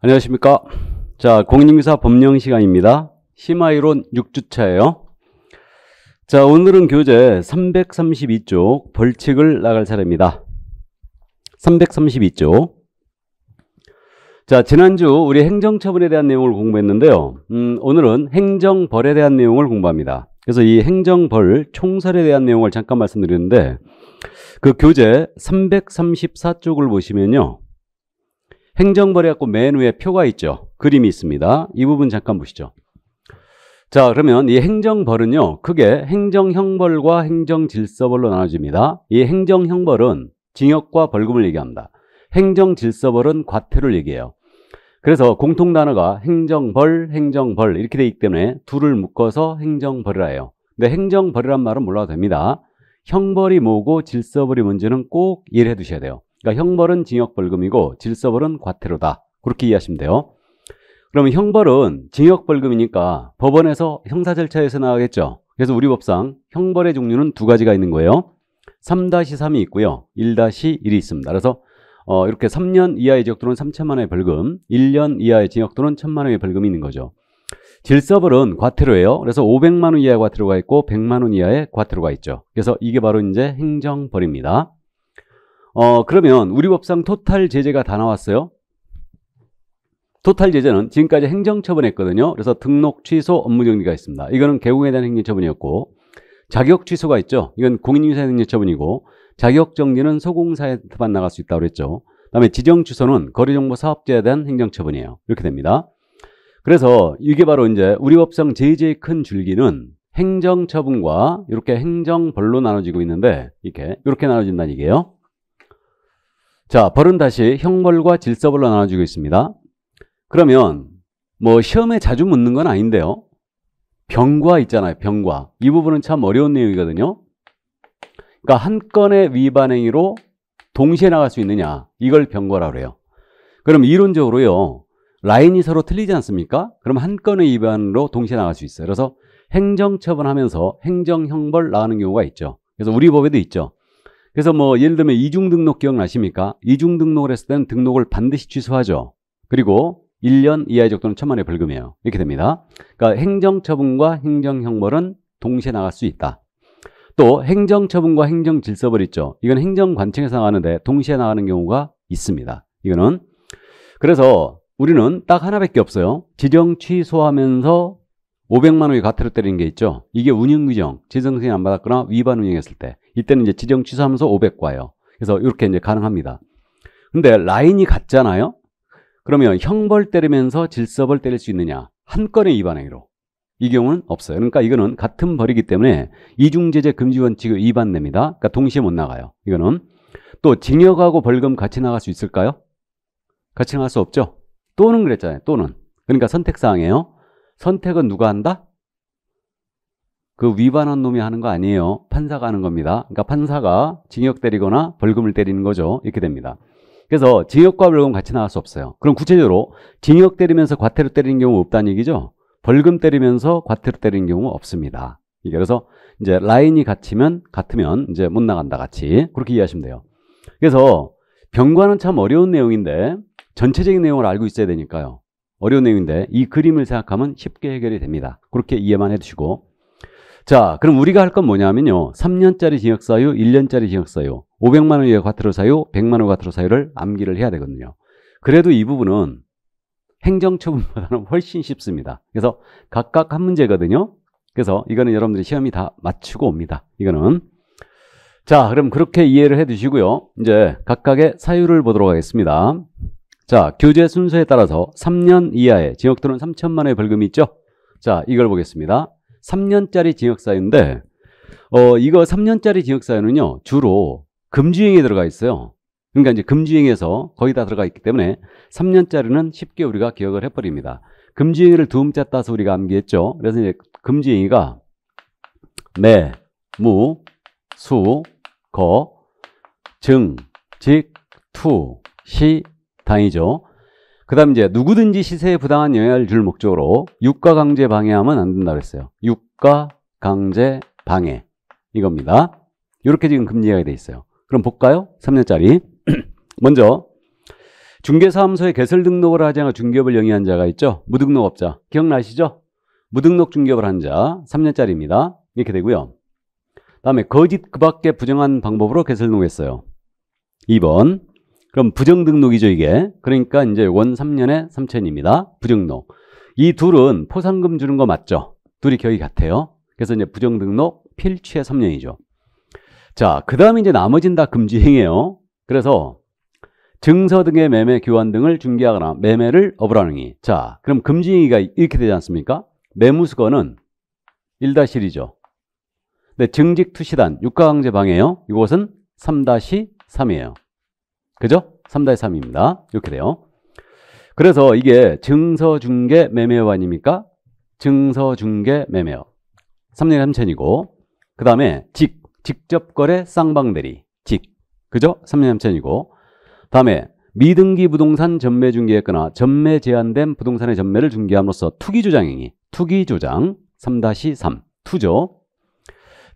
안녕하십니까. 자, 공인인사 법령 시간입니다. 심화이론 6주차예요. 자, 오늘은 교재 332쪽 벌칙을 나갈 차례입니다. 332쪽. 자, 지난주 우리 행정처분에 대한 내용을 공부했는데요. 음, 오늘은 행정벌에 대한 내용을 공부합니다. 그래서 이 행정벌 총설에 대한 내용을 잠깐 말씀드리는데 그 교재 334쪽을 보시면요. 행정벌이 갖고 맨 위에 표가 있죠. 그림이 있습니다. 이 부분 잠깐 보시죠. 자 그러면 이 행정벌은요. 크게 행정형벌과 행정질서벌로 나눠집니다. 이 행정형벌은 징역과 벌금을 얘기합니다. 행정질서벌은 과태료를 얘기해요. 그래서 공통 단어가 행정벌, 행정벌 이렇게 되기 때문에 둘을 묶어서 행정벌이라 해요. 근데 행정벌이란 말은 몰라도 됩니다. 형벌이 뭐고 질서벌이 뭔지는 꼭 이해해 두셔야 돼요. 그러니까 형벌은 징역 벌금이고 질서벌은 과태료다. 그렇게 이해하시면 돼요. 그러면 형벌은 징역 벌금이니까 법원에서 형사 절차에서 나가겠죠. 그래서 우리 법상 형벌의 종류는 두 가지가 있는 거예요. 3-3이 있고요. 1-1이 있습니다. 그래서 어, 이렇게 3년 이하의 징역 또는 3천만 원의 벌금, 1년 이하의 징역 또는 1천만 원의 벌금이 있는 거죠. 질서벌은 과태료예요. 그래서 500만 원 이하의 과태료가 있고 100만 원 이하의 과태료가 있죠. 그래서 이게 바로 이제 행정벌입니다. 어, 그러면 우리 법상 토탈 제재가 다 나왔어요. 토탈 제재는 지금까지 행정처분했거든요. 그래서 등록 취소 업무정지가 있습니다. 이거는 개공에 대한 행정처분이었고 자격 취소가 있죠. 이건 공인유사 행정처분이고 자격 정지는 소공사에만 나갈 수 있다고 그랬죠. 그다음에 지정 취소는 거래정보 사업자에 대한 행정처분이에요. 이렇게 됩니다. 그래서 이게 바로 이제 우리 법상 제재의 큰 줄기는 행정처분과 이렇게 행정벌로 나눠지고 있는데 이렇게 이렇게 나눠진다는 얘기예요. 자, 벌은 다시 형벌과 질서벌로 나눠주고 있습니다. 그러면 뭐 시험에 자주 묻는 건 아닌데요. 병과 있잖아요. 병과. 이 부분은 참 어려운 내용이거든요. 그러니까 한 건의 위반 행위로 동시에 나갈 수 있느냐. 이걸 병과라 그래요. 그럼 이론적으로요. 라인이 서로 틀리지 않습니까? 그럼 한 건의 위반으로 동시에 나갈 수 있어요. 그래서 행정처분하면서 행정형벌 나가는 경우가 있죠. 그래서 우리 법에도 있죠. 그래서 뭐 예를 들면 이중등록 기억나십니까? 이중등록을 했을 때는 등록을 반드시 취소하죠. 그리고 1년 이하의 적도는 천만 원의 벌금이에요. 이렇게 됩니다. 그러니까 행정처분과 행정형벌은 동시에 나갈 수 있다. 또 행정처분과 행정질서벌 있죠. 이건 행정관청에서 나가는데 동시에 나가는 경우가 있습니다. 이거는 그래서 우리는 딱 하나밖에 없어요. 지정 취소하면서 500만 원의 과태료 때리는 게 있죠. 이게 운영규정, 지정승인 안 받았거나 위반 운영했을 때 이때는 이제 지정 취소하면서 500 와요. 그래서 이렇게 이제 가능합니다. 근데 라인이 같잖아요. 그러면 형벌 때리면서 질서벌 때릴 수 있느냐? 한 건의 위반행위로. 이 경우는 없어요. 그러니까 이거는 같은 벌이기 때문에 이중제재 금지 원칙을 위반됩니다. 그러니까 동시에 못 나가요. 이거는 또 징역하고 벌금 같이 나갈 수 있을까요? 같이 나갈 수 없죠. 또는 그랬잖아요. 또는. 그러니까 선택사항이에요. 선택은 누가 한다? 그 위반한 놈이 하는 거 아니에요. 판사가 하는 겁니다. 그러니까 판사가 징역 때리거나 벌금을 때리는 거죠. 이렇게 됩니다. 그래서 징역과 벌금 같이 나갈 수 없어요. 그럼 구체적으로 징역 때리면서 과태료 때리는 경우 없다는 얘기죠. 벌금 때리면서 과태료 때리는 경우 없습니다. 그래서 이제 라인이 같으면 같으면 이제 못 나간다 같이 그렇게 이해하시면 돼요. 그래서 병과는 참 어려운 내용인데 전체적인 내용을 알고 있어야 되니까요. 어려운 내용인데 이 그림을 생각하면 쉽게 해결이 됩니다. 그렇게 이해만 해두시고 자, 그럼 우리가 할 건 뭐냐면요. 3년짜리 징역사유, 1년짜리 징역사유, 500만 원 이하 과태료 사유, 100만 원 과태료 사유를 암기를 해야 되거든요. 그래도 이 부분은 행정처분보다는 훨씬 쉽습니다. 그래서 각각 한 문제거든요. 그래서 이거는 여러분들이 시험이 다 맞추고 옵니다. 이거는. 자, 그럼 그렇게 이해를 해 두시고요. 이제 각각의 사유를 보도록 하겠습니다. 자, 교재 순서에 따라서 3년 이하의 징역 또는 3천만 원의 벌금이 있죠. 자, 이걸 보겠습니다. 3년짜리 징역사유인데 어, 이거 3년짜리 징역사유는요 주로 금지행에 들어가 있어요. 그러니까 이제 금지행에서 거의 다 들어가 있기 때문에 3년짜리는 쉽게 우리가 기억을 해버립니다. 금지행위를 두음자 따서 우리가 암기했죠. 그래서 이제 금지행위가 매, 무, 수, 거, 증, 직, 투, 시, 당이죠. 그 다음 이제 누구든지 시세에 부당한 영향을 줄 목적으로 유가 강제 방해하면 안 된다 그랬어요. 유가 강제 방해 이겁니다. 이렇게 지금 금리가 돼 있어요. 그럼 볼까요? 3년짜리 먼저 중개사무소에 개설 등록을 하지 않아 중개업을 영위한 자가 있죠. 무등록업자 기억나시죠? 무등록 중개업을 한 자 3년짜리입니다. 이렇게 되고요. 다음에 거짓 그 밖에 부정한 방법으로 개설 등록했어요. 2번 그럼 부정등록이죠, 이게. 그러니까 이제 원 3년에 3천입니다. 부정록. 이 둘은 포상금 주는 거 맞죠? 둘이 격이 같아요. 그래서 이제 부정등록 필취의 3년이죠. 자, 그 다음에 이제 나머진 다 금지행위예요. 그래서 증서 등의 매매 교환 등을 중개하거나 매매를 업으라는 행위. 자, 그럼 금지행위가 이렇게 되지 않습니까? 매무수건은 1-1이죠. 근데 증직투시단, 유가강제 방해요. 이것은 3-3이에요. 그죠? 3다의 3입니다. 이렇게 돼요. 그래서 이게 증서중개 매매업 아닙니까? 증서중개 매매업. 3년 함천이고 그 다음에 직, 직접거래 쌍방대리. 직, 그죠? 3년 함천이고 다음에 미등기 부동산 전매 중개했거나 전매 제한된 부동산의 전매를 중개함으로써 투기 조장 행위, 투기 조장 3-3 투죠.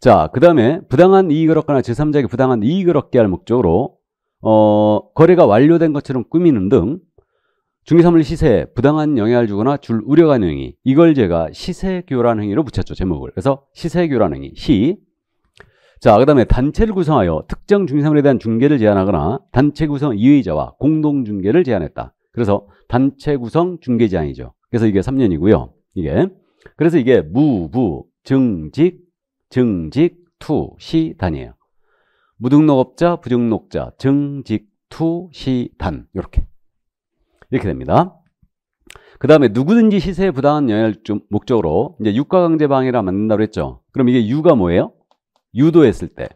자, 그 다음에 부당한 이익을 얻거나 제3자에게 부당한 이익을 얻게 할 목적으로 어, 거래가 완료된 것처럼 꾸미는 등 중개사물 시세에 부당한 영향을 주거나 줄 우려가 있는 행위 이걸 제가 시세교란 행위로 붙였죠 제목을 그래서 시세교란 행위 시 자, 그 다음에 단체를 구성하여 특정 중개사물에 대한 중개를 제한하거나 단체 구성 이의자와 공동중개를 제한했다. 그래서 단체 구성 중개 제한이죠. 그래서 이게 3년이고요. 이게 그래서 이게 무, 부, 증직, 증직, 투, 시 단위예요. 무등록업자, 부등록자, 증직, 투, 시, 단 이렇게 이렇게 됩니다. 그 다음에 누구든지 시세에 부당한 영향을 목적으로 이제 유가강제방해라 만든다고 했죠. 그럼 이게 유가 뭐예요? 유도했을 때.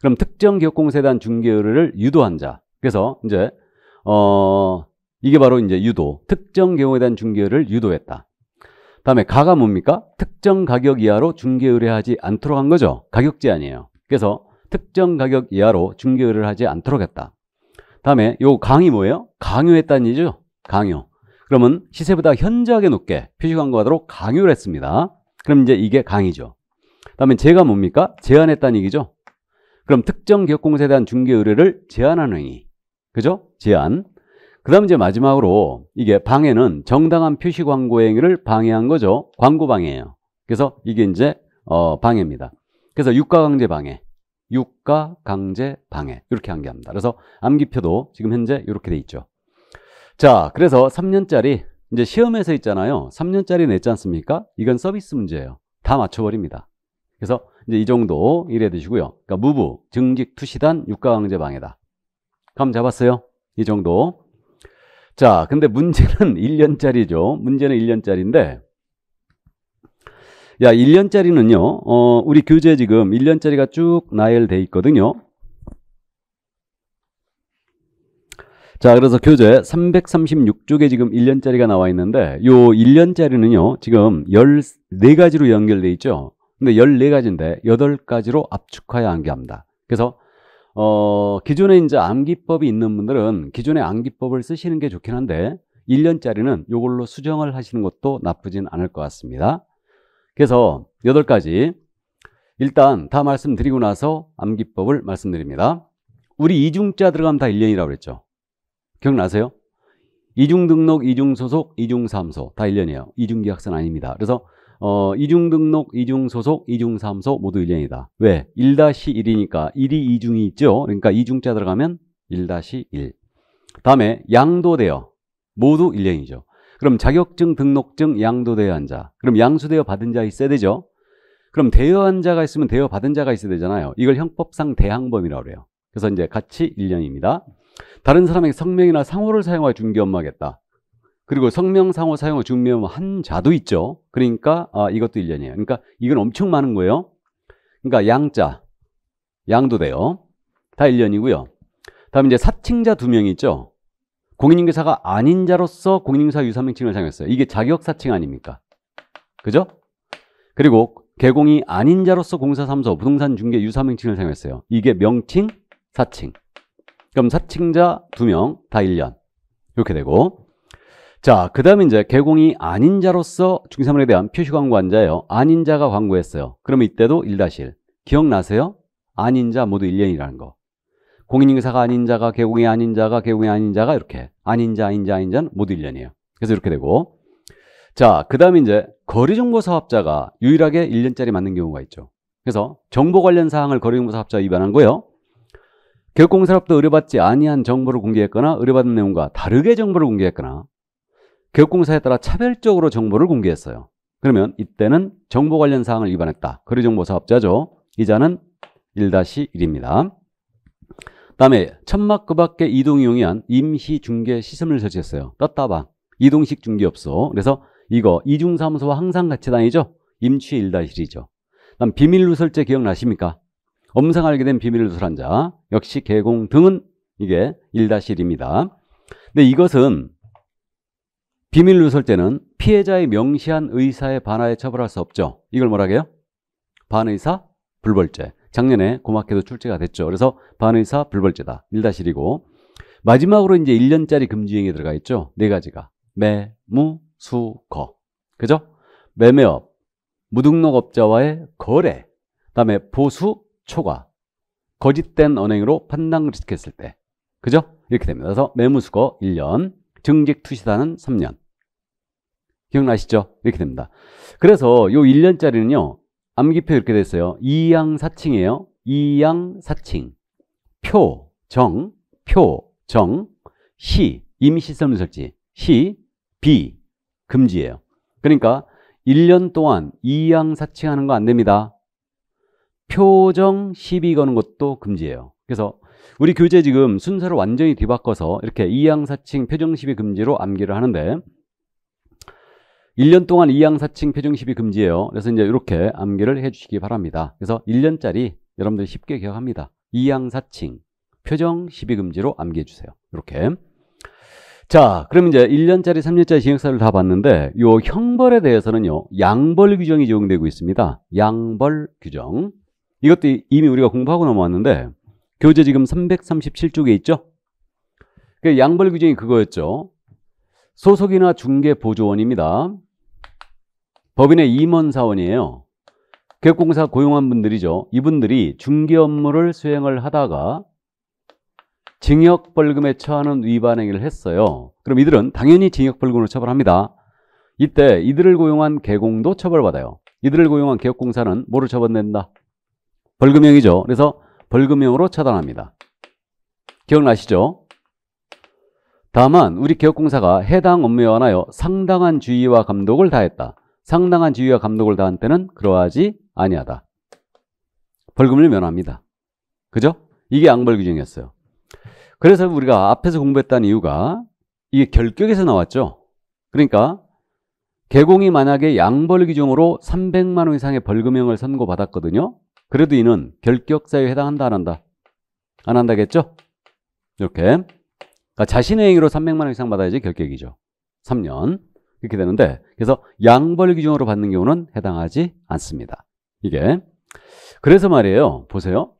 그럼 특정 기업공세에 대한 중개 의뢰를 유도한 자. 그래서 이제 어 이게 바로 이제 유도. 특정 경우에 대한 중개 의뢰를 유도했다. 다음에 가가 뭡니까? 특정 가격 이하로 중개 의뢰하지 않도록 한 거죠. 가격 제한이에요. 그래서 특정 가격 이하로 중개를 하지 않도록 했다. 다음에 요강의 뭐예요? 강요했다는 얘기죠. 강요. 그러면 시세보다 현저하게 높게 표시광고하도록 강요를 했습니다. 그럼 이제 이게 강의죠 다음에 제가 뭡니까? 제안했다는 얘기죠. 그럼 특정 기업공사에 대한 중개 의뢰를 제한하는 행위. 그죠? 제안그 다음 이제 마지막으로 이게 방해는 정당한 표시 광고 행위를 방해한 거죠. 광고 방해예요. 그래서 이게 이제 어 방해입니다. 그래서 유가강제 방해. 유가, 강제, 방해 이렇게 한 게합니다 그래서 암기표도 지금 현재 이렇게 돼 있죠. 자, 그래서 3년짜리 이제 시험에서 있잖아요. 3년짜리 냈지 않습니까? 이건 서비스 문제예요. 다 맞춰버립니다. 그래서 이제 이 정도 이래 두시고요. 그러니까 무부, 증직, 투시단, 유가강제, 방해다. 감 잡았어요? 이 정도. 자, 근데 문제는 1년짜리죠. 문제는 1년짜리인데 야, 1년짜리는요. 어, 우리 교재 지금 1년짜리가 쭉나열되어 있거든요. 자, 그래서 교재 336쪽에 지금 1년짜리가 나와 있는데 요 1년짜리는요. 지금 14가지로 연결되어 있죠. 근데 14가지인데 8가지로 압축하여 암기합니다. 그래서 어, 기존에 이제 암기법이 있는 분들은 기존의 암기법을 쓰시는 게 좋긴 한데 1년짜리는 이걸로 수정을 하시는 것도 나쁘진 않을 것 같습니다. 그래서 여덟 가지 일단 다 말씀드리고 나서 암기법을 말씀드립니다. 우리 이중자 들어가면 다 1년이라고 그랬죠. 기억나세요? 이중등록, 이중소속, 이중삼소 다 1년이에요. 이중계약서 아닙니다. 그래서 어, 이중등록, 이중소속, 이중삼소 모두 1년이다. 왜? 1-1이니까 1이 이중이 있죠. 그러니까 이중자 들어가면 1-1 다음에 양도 돼요. 모두 1년이죠. 그럼 자격증 등록증 양도대여한 자 그럼 양수대여 받은 자 있어야 되죠 그럼 대여한 자가 있으면 대여 받은 자가 있어야 되잖아요 이걸 형법상 대항범이라고 그래요 그래서 이제 같이 1년입니다 다른 사람에게 성명이나 상호를 사용하여 중개업무하겠다 그리고 성명, 상호, 사용하 중매업 한 자도 있죠 그러니까 아, 이것도 1년이에요 그러니까 이건 엄청 많은 거예요 그러니까 양자, 양도 돼요. 다 1년이고요 다음 이제 사칭자 2명 있죠 공인인계사가 아닌 자로서 공인인계사 유사명칭을 사용했어요. 이게 자격사칭 아닙니까? 그죠? 그리고 개공이 아닌 자로서 공사사무소 부동산 중개 유사명칭을 사용했어요. 이게 명칭, 사칭. 그럼 사칭자 두 명 다 1년. 이렇게 되고 자, 그 다음에 이제 개공이 아닌 자로서 중개사물에 대한 표시광고한자예요. 아닌 자가 광고했어요. 그러면 이때도 1-1. 기억나세요? 아닌 자 모두 1년이라는 거. 공인인사가 아닌 자가 개공이 아닌 자가 개공이 아닌 자가 이렇게 아닌 자 아닌 자 아닌 자는 모두 1년이에요. 그래서 이렇게 되고 자, 그 다음에 이제 거래정보 사업자가 유일하게 1년짜리 맞는 경우가 있죠. 그래서 정보 관련 사항을 거래정보 사업자 위반한 거요. 교육공사로부터 의뢰받지 아니한 정보를 공개했거나 의뢰받은 내용과 다르게 정보를 공개했거나 교육공사에 따라 차별적으로 정보를 공개했어요. 그러면 이때는 정보 관련 사항을 위반했다. 거래정보 사업자죠. 이자는 1-1입니다. 다음에 천막 그 밖에 이동이용이한 임시중개 시스템을 설치했어요. 떴다방, 이동식 중개업소. 그래서 이거 이중사무소와 항상 같이 다니죠? 임취 1-1이죠. 다음 비밀누설죄 기억나십니까? 엄상 알게 된 비밀누설한 자, 역시 개공 등은 이게 1-1입니다. 근데 이것은 비밀누설죄는 피해자의 명시한 의사에 반하에 처벌할 수 없죠. 이걸 뭐라 해요? 반의사 불벌죄. 작년에 고맙게도 출제가 됐죠. 그래서 반의사 불벌죄다. 1-1이고 마지막으로 이제 1년짜리 금지행위에 들어가 있죠. 네 가지가 매, 무, 수, 거. 그죠? 매매업, 무등록업자와의 거래, 그다음에 보수, 초과, 거짓된 언행으로 판단시켰을 때. 그죠? 이렇게 됩니다. 그래서 매무수거 1년, 정직투시사는 3년. 기억나시죠? 이렇게 됩니다. 그래서 요 1년짜리는요. 암기표 이렇게 됐어요. 이양사칭이에요. 이양사칭. 표, 정, 표, 정, 시, 임시선문 설치, 시, 비, 금지예요. 그러니까 1년 동안 이양사칭하는 거 안 됩니다. 표정 시비 거는 것도 금지예요. 그래서 우리 교재 지금 순서를 완전히 뒤바꿔서 이렇게 이양사칭 표정 시비 금지로 암기를 하는데 1년 동안 이양사칭 표정시비 금지예요. 그래서 이제 이렇게 암기를 해주시기 바랍니다. 그래서 1년짜리 여러분들 쉽게 기억합니다. 이양사칭 표정시비 금지로 암기해 주세요. 이렇게. 자, 그럼 이제 1년짜리, 3년짜리 징역사를 다 봤는데 이 형벌에 대해서는요. 양벌 규정이 적용되고 있습니다. 양벌 규정. 이것도 이미 우리가 공부하고 넘어왔는데 교재 지금 337쪽에 있죠? 그 양벌 규정이 그거였죠. 소속이나 중개 보조원입니다. 법인의 임원사원이에요. 개업공사 고용한 분들이죠. 이분들이 중개 업무를 수행을 하다가 징역 벌금에 처하는 위반 행위를 했어요. 그럼 이들은 당연히 징역 벌금으로 처벌합니다. 이때 이들을 고용한 개공도 처벌받아요. 이들을 고용한 개업공사는 뭐를처벌낸다 벌금형이죠. 그래서 벌금형으로 차단합니다. 기억나시죠? 다만 우리 개업공사가 해당 업무에 관하여 상당한 주의와 감독을 다했다. 상당한 지위와 감독을 다한 때는 그러하지 아니하다. 벌금을 면합니다. 그죠? 이게 양벌 규정이었어요. 그래서 우리가 앞에서 공부했다는 이유가 이게 결격에서 나왔죠. 그러니까 개공이 만약에 양벌 규정으로 300만 원 이상의 벌금형을 선고받았거든요. 그래도 이는 결격사유에 해당한다 안 한다? 안 한다겠죠? 이렇게 그러니까 자신의 행위로 300만 원 이상 받아야지 결격이죠. 3년 이렇게 되는데 그래서 양벌 규정으로 받는 경우는 해당하지 않습니다. 이게 그래서 말이에요. 보세요.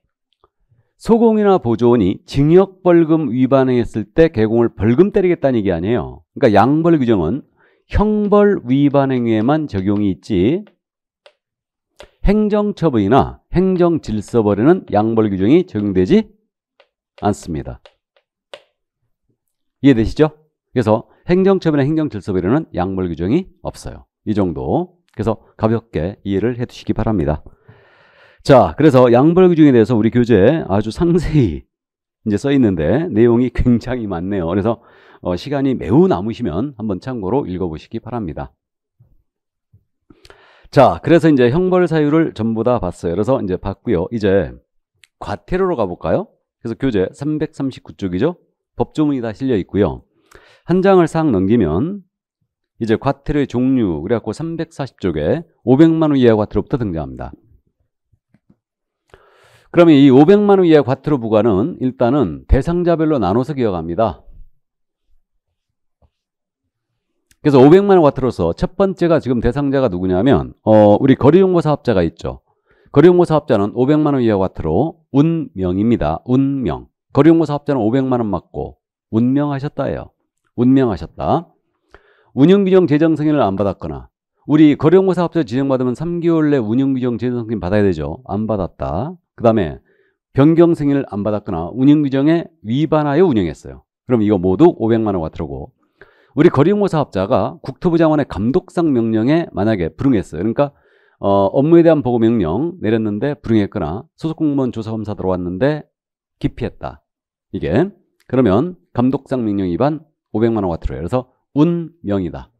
소공이나 보조원이 징역벌금 위반했을 때 개공을 벌금 때리겠다는 얘기 아니에요. 그러니까 양벌 규정은 형벌 위반 행위에만 적용이 있지 행정처분이나 행정질서벌에는 양벌 규정이 적용되지 않습니다. 이해되시죠? 그래서 행정처분의 행정질서비로는 약물 규정이 없어요. 이 정도. 그래서 가볍게 이해를 해두시기 바랍니다. 자, 그래서 약물 규정에 대해서 우리 교재에 아주 상세히 이제 써 있는데 내용이 굉장히 많네요. 그래서 어, 시간이 매우 남으시면 한번 참고로 읽어보시기 바랍니다. 자, 그래서 이제 형벌 사유를 전부 다 봤어요. 그래서 이제 봤고요. 이제 과태료로 가볼까요? 그래서 교재 339쪽이죠. 법조문이 다 실려 있고요. 한 장을 싹 넘기면 이제 과태료의 종류 그래갖고 340쪽에 500만 원 이하 과태료부터 등장합니다. 그러면 이 500만 원 이하 과태료 부과는 일단은 대상자별로 나눠서 기억합니다. 그래서 500만 원 과태료서 로첫 번째가 지금 대상자가 누구냐면 어, 우리 거리용고 사업자가 있죠. 거리용고 사업자는 500만 원 이하 과태료 운명입니다. 운명. 거리용고 사업자는 500만 원 맞고 운명하셨다예요. 운명하셨다. 운영규정 재정 승인을 안 받았거나 우리 거래공사 업자 지정받으면 3개월 내 운영규정 재정 승인 받아야 되죠. 안 받았다. 그 다음에 변경 승인을 안 받았거나 운영규정에 위반하여 운영했어요. 그럼 이거 모두 500만 원 과태료고 우리 거래공사 사업자가 국토부 장관의 감독상 명령에 만약에 불응했어요. 그러니까 어, 업무에 대한 보고 명령 내렸는데 불응했거나 소속 공무원 조사 검사 들어왔는데 기피했다. 이게 그러면 감독상 명령 위반 500만 원과태료요 그래서 운명이다.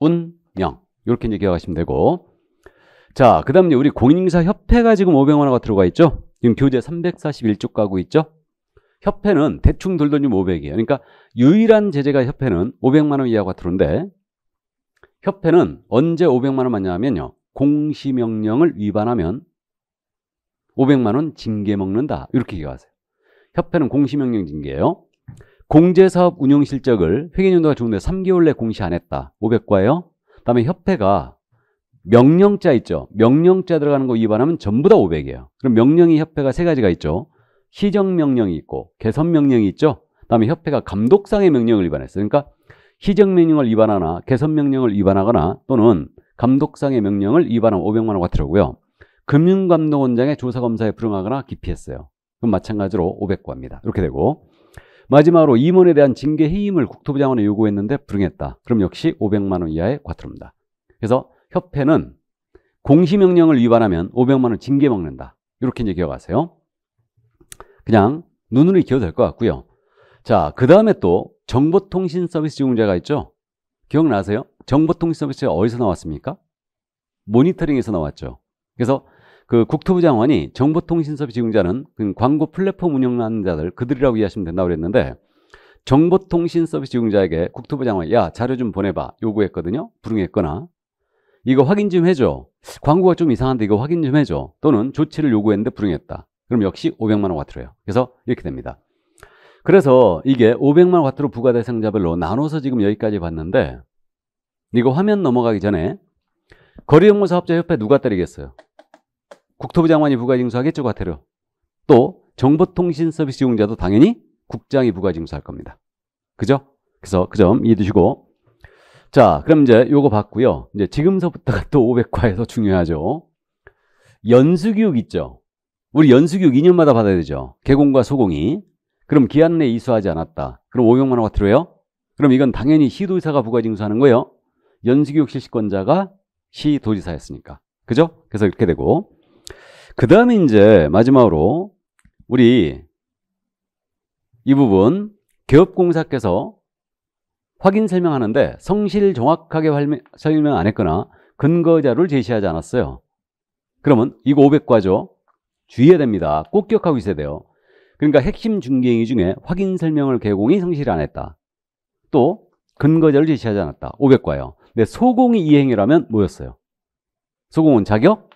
운명. 이렇게 이제 기억하시면 되고 자, 그 다음에 우리 공인인사협회가 지금 500만 원 과태료가 있죠? 지금 교재 341쪽 가고 있죠? 협회는 대충 돌던 지 500이에요. 그러니까 유일한 제재가 협회는 500만 원 이하 과태료인데 협회는 언제 500만 원 맞냐면요. 공시명령을 위반하면 500만 원 징계 먹는다. 이렇게 기억하세요. 협회는 공시명령 징계예요. 공제사업 운영 실적을 회계연도가 적용돼 3개월 내 공시 안 했다. 500과예요. 그다음에 협회가 명령자 있죠. 명령자 들어가는 거 위반하면 전부 다 500이에요. 그럼 명령이 협회가 세 가지가 있죠. 시정명령이 있고 개선명령이 있죠. 그다음에 협회가 감독상의 명령을 위반했어요. 그러니까 시정명령을 위반하나 개선명령을 위반하거나 또는 감독상의 명령을 위반하면 500만 원과더라고요 금융감독원장의 조사검사에 불응하거나 기피했어요. 그럼 마찬가지로 500과입니다. 이렇게 되고 마지막으로 임원에 대한 징계 해임을 국토부 장관에 요구했는데 불응했다. 그럼 역시 500만 원 이하의 과태료입니다. 그래서 협회는 공시명령을 위반하면 500만 원 징계 먹는다. 이렇게 이제 기억하세요. 그냥 눈으로 익혀도 될 것 같고요. 자, 그 다음에 또 정보통신 서비스 제공자가 있죠? 기억나세요? 정보통신 서비스가 어디서 나왔습니까? 모니터링에서 나왔죠. 그래서 그 국토부 장관이 정보통신서비 제공자는 그 광고 플랫폼 운영하는 자들 그들이라고 이해하시면 된다고 그랬는데 정보통신 서비스 이용자에게 국토부 장관이 야 자료 좀 보내봐 요구했거든요 불응했거나 이거 확인 좀 해줘 광고가 좀 이상한데 이거 확인 좀 해줘 또는 조치를 요구했는데 불응했다 그럼 역시 500만 원 과태료예요 그래서 이렇게 됩니다 그래서 이게 500만 원 과태료 부과 대상자별로 나눠서 지금 여기까지 봤는데 이거 화면 넘어가기 전에 거리용무 사업자 협회 누가 때리겠어요 국토부 장관이 부가징수하겠죠, 과태료. 또 정보통신 서비스 이용자도 당연히 국장이 부가징수할 겁니다. 그죠? 그래서 그 점 이해해 두시고 자, 그럼 이제 요거 봤고요. 이제 지금서부터가 또 500과에서 중요하죠. 연수교육 있죠. 우리 연수교육 2년마다 받아야 되죠. 개공과 소공이. 그럼 기한 내에 이수하지 않았다. 그럼 500만 원 과태료요? 그럼 이건 당연히 시도의사가 부가징수하는 거예요. 연수교육 실시권자가 시도지사였으니까. 그죠? 그래서 이렇게 되고 그 다음에 이제 마지막으로 우리 이 부분 기업공사께서 확인 설명하는데 성실 정확하게 설명 안 했거나 근거자를 제시하지 않았어요. 그러면 이거 500과죠. 주의해야 됩니다. 꼭 기억하고 있어야 돼요. 그러니까 핵심 중개행위 중에 확인 설명을 개공이 성실히 안 했다. 또 근거자를 제시하지 않았다. 500과요. 근데 소공이 이행이라면 뭐였어요? 소공은 자격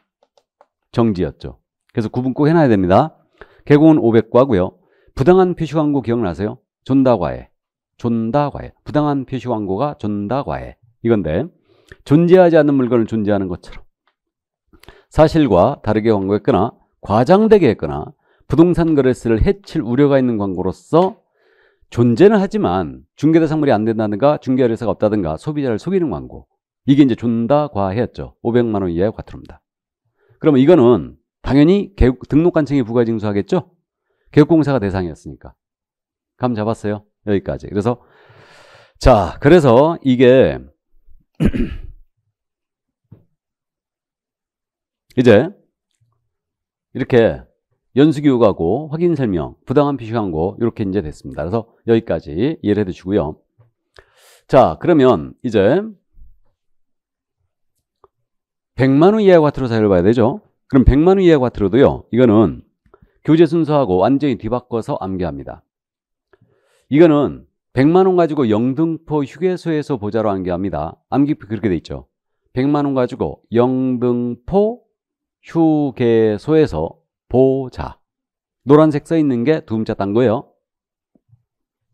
정지였죠. 그래서 구분 꼭 해놔야 됩니다. 개공은 500과고요. 부당한 표시광고 기억나세요? 존다과에. 존다과에. 부당한 표시광고가 존다과에. 이건데 존재하지 않는 물건을 존재하는 것처럼 사실과 다르게 광고했거나 과장되게 했거나 부동산 거래세를 해칠 우려가 있는 광고로서 존재는 하지만 중개대상물이 안 된다든가 중개거래사가 없다든가 소비자를 속이는 광고 이게 이제 존다과해였죠 500만 원 이하의 과태료입니다 그러면 이거는 당연히 개국, 등록관청이 부가징수하겠죠? 개국공사가 대상이었으니까. 감 잡았어요? 여기까지. 그래서 자, 그래서 이게 이제 이렇게 연수기육가고 확인설명, 부당한 피시광고 이렇게 이제 됐습니다. 그래서 여기까지 이해를 해두시고요. 자, 그러면 이제 100만 원이하 과태료 사유를 봐야 되죠. 그럼 100만 원이하 과태료도요. 이거는 교재 순서하고 완전히 뒤바꿔서 암기합니다. 이거는 100만 원 가지고 영등포 휴게소에서 보자로 암기합니다. 암기표 그렇게 돼 있죠. 100만 원 가지고 영등포 휴게소에서 보자. 노란색 써 있는 게 두음자 딴 거예요.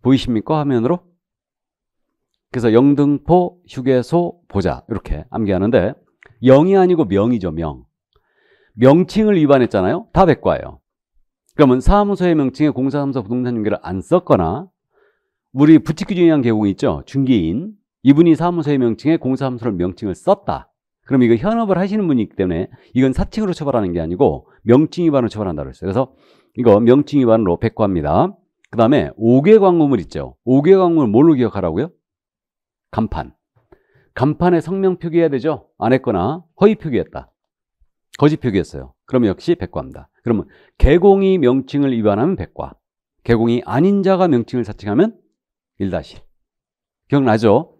보이십니까? 화면으로? 그래서 영등포 휴게소 보자. 이렇게 암기하는데 영이 아니고 명이죠, 명. 명칭을 위반했잖아요. 다 백과예요. 그러면 사무소의 명칭에 공사, 삼사, 부동산 중개를 안 썼거나 우리 부칙규정의한 계곡이 있죠. 중개인. 이분이 사무소의 명칭에 공사, 삼소를 명칭을 썼다. 그럼 이거 현업을 하시는 분이기 때문에 이건 사칭으로 처벌하는 게 아니고 명칭 위반으로 처벌한다고 했어요. 그래서 이거 명칭 위반으로 백과합니다그 다음에 5개 광고물 있죠. 5개 광고물 뭘로 기억하라고요? 간판. 간판에 성명 표기해야 되죠? 안 했거나 허위 표기했다. 거짓 표기했어요. 그럼 역시 백과입니다. 그러면 개공이 명칭을 위반하면 백과. 개공이 아닌 자가 명칭을 사칭하면 1시 기억나죠?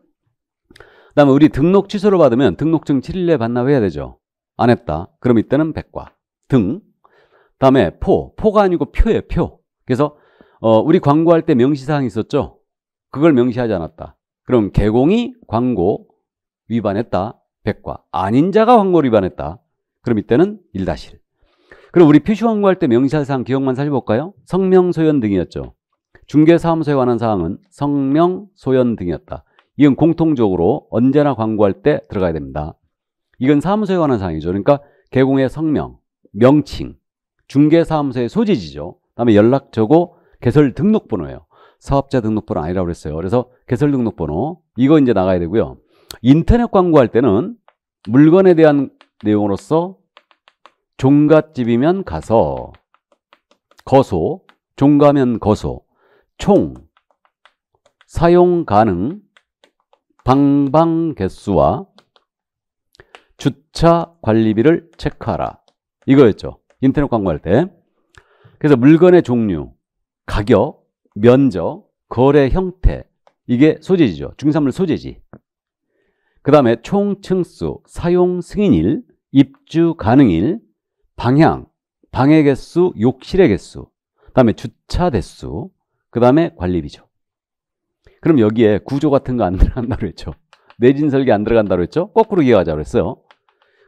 그 다음에 우리 등록 취소를 받으면 등록증 7일 내에 반납해야 되죠. 안 했다. 그럼 이때는 백과. 등. 그 다음에 포. 포가 아니고 표예요. 표. 그래서 어, 우리 광고할 때 명시사항이 있었죠? 그걸 명시하지 않았다. 그럼 개공이 광고 위반했다. 100과 아닌 자가 황고를 위반했다. 그럼 이때는 1-1. 그럼 우리 표시 황고할 때 명시사항 기억만 살펴볼까요? 성명소연 등이었죠. 중개사무소에 관한 사항은 성명소연 등이었다. 이건 공통적으로 언제나 광고할 때 들어가야 됩니다. 이건 사무소에 관한 사항이죠. 그러니까 개공의 성명, 명칭, 중개사무소의 소지지죠. 그 다음에 연락처고 개설 등록번호예요. 사업자 등록번호 아니라고 그랬어요. 그래서 개설 등록번호 이거 이제 나가야 되고요. 인터넷 광고할 때는 물건에 대한 내용으로서 종갓집이면 가서 거소, 종가면 거소, 총, 사용 가능, 방방 개수와 주차 관리비를 체크하라. 이거였죠. 인터넷 광고할 때. 그래서 물건의 종류, 가격, 면적, 거래 형태 이게 소재지죠. 중산물 소재지. 그 다음에 총층수, 사용 승인일, 입주 가능일, 방향, 방해 개수, 욕실의 개수, 그 다음에 주차 대수, 그 다음에 관리비죠. 그럼 여기에 구조 같은 거 안 들어간다고 했죠. 내진 설계 안 들어간다고 했죠. 거꾸로 기억하자고 했어요.